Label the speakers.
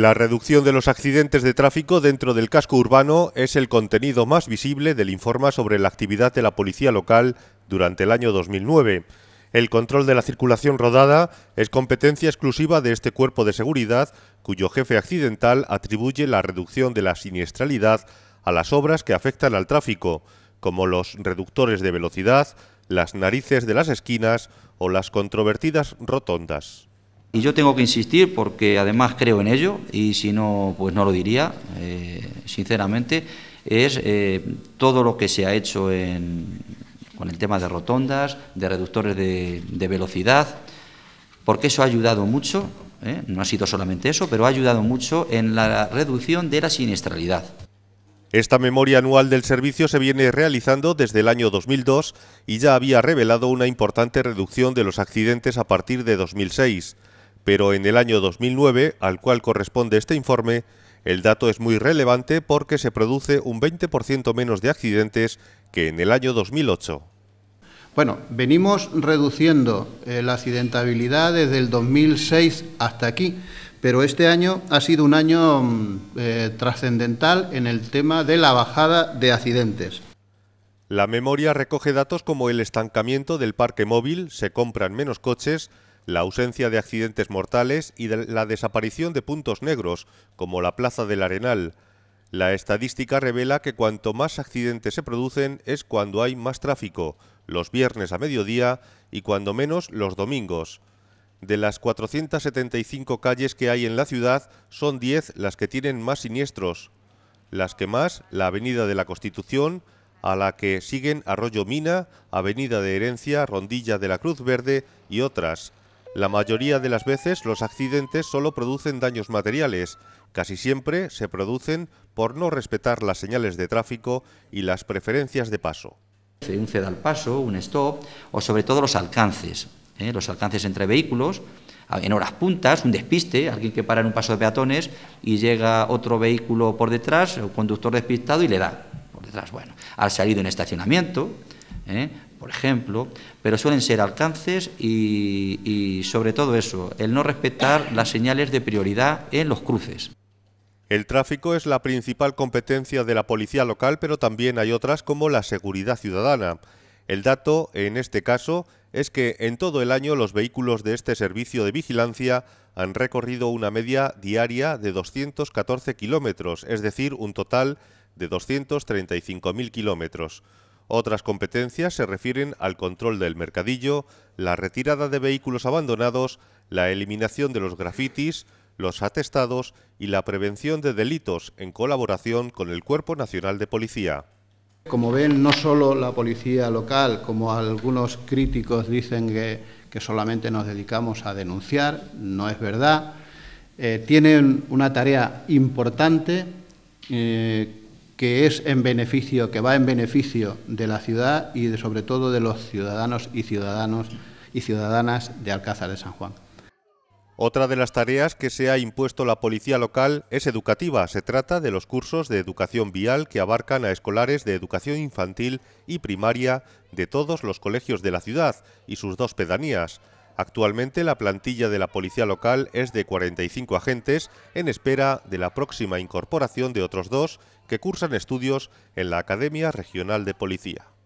Speaker 1: La reducción de los accidentes de tráfico dentro del casco urbano es el contenido más visible del informe sobre la actividad de la policía local durante el año 2009. El control de la circulación rodada es competencia exclusiva de este cuerpo de seguridad, cuyo jefe accidental atribuye la reducción de la siniestralidad a las obras que afectan al tráfico, como los reductores de velocidad, las narices de
Speaker 2: las esquinas o las controvertidas rotondas. Y yo tengo que insistir porque además creo en ello y si no, pues no lo diría, eh, sinceramente, es eh, todo lo que se ha hecho con el tema de rotondas, de reductores de, velocidad, porque eso ha ayudado mucho, ¿eh? no ha sido solamente eso, pero ha ayudado mucho en la reducción de la siniestralidad. Esta memoria anual del servicio se viene realizando desde el año 2002 y ya había revelado una
Speaker 1: importante reducción de los accidentes a partir de 2006 pero en el año 2009, al cual corresponde este informe, el dato es muy relevante porque se produce un
Speaker 3: 20% menos de accidentes que en el año 2008. Bueno, venimos reduciendo eh, la accidentabilidad desde el 2006 hasta aquí, pero este año ha sido un año mm, eh, trascendental en el tema de la bajada de accidentes. La memoria recoge datos como el estancamiento del parque
Speaker 1: móvil, se compran menos coches, la ausencia de accidentes mortales y la desaparición de puntos negros, como la Plaza del Arenal. La estadística revela que cuanto más accidentes se producen es cuando hay más tráfico, los viernes a mediodía y cuando menos los domingos. De las 475 calles que hay en la ciudad, son 10 las que tienen más siniestros. Las que más, la Avenida de la Constitución, a la que siguen Arroyo Mina, Avenida de Herencia, Rondilla de la Cruz Verde y otras. La mayoría de las veces los accidentes solo producen daños materiales, casi siempre se producen por no respetar las señales de
Speaker 2: tráfico y las preferencias de paso. Un ceda al paso, un stop o sobre todo los alcances, ¿eh? los alcances entre vehículos, en horas puntas, un despiste, alguien que para en un paso de peatones y llega otro vehículo por detrás, un conductor despistado y le da por detrás. Bueno, al salido en estacionamiento, ¿eh? ejemplo, pero suelen ser alcances y, y sobre todo eso, el no respetar las señales de prioridad en los cruces. El tráfico es la principal competencia de la policía
Speaker 1: local, pero también hay otras como la seguridad ciudadana. El dato, en este caso, es que en todo el año los vehículos de este servicio de vigilancia han recorrido una media diaria de 214 kilómetros, es decir, un total de 235.000 kilómetros. Otras competencias se refieren al control del mercadillo, la retirada de vehículos abandonados, la eliminación de los grafitis, los atestados y la prevención de delitos en colaboración con el Cuerpo Nacional de
Speaker 3: Policía. Como ven, no solo la policía local, como algunos críticos dicen que, solamente nos dedicamos a denunciar, no es verdad. Eh, tienen una tarea importante eh, que es en beneficio, que va en beneficio de la ciudad y de, sobre todo de los ciudadanos y ciudadanos y ciudadanas de Alcázar de San Juan.
Speaker 1: Otra de las tareas que se ha impuesto la policía local es educativa. Se trata de los cursos de educación vial que abarcan a escolares de educación infantil y primaria de todos los colegios de la ciudad y sus dos pedanías. Actualmente la plantilla de la policía local es de 45 agentes en espera de la próxima incorporación de otros dos que cursan estudios en la Academia Regional de Policía.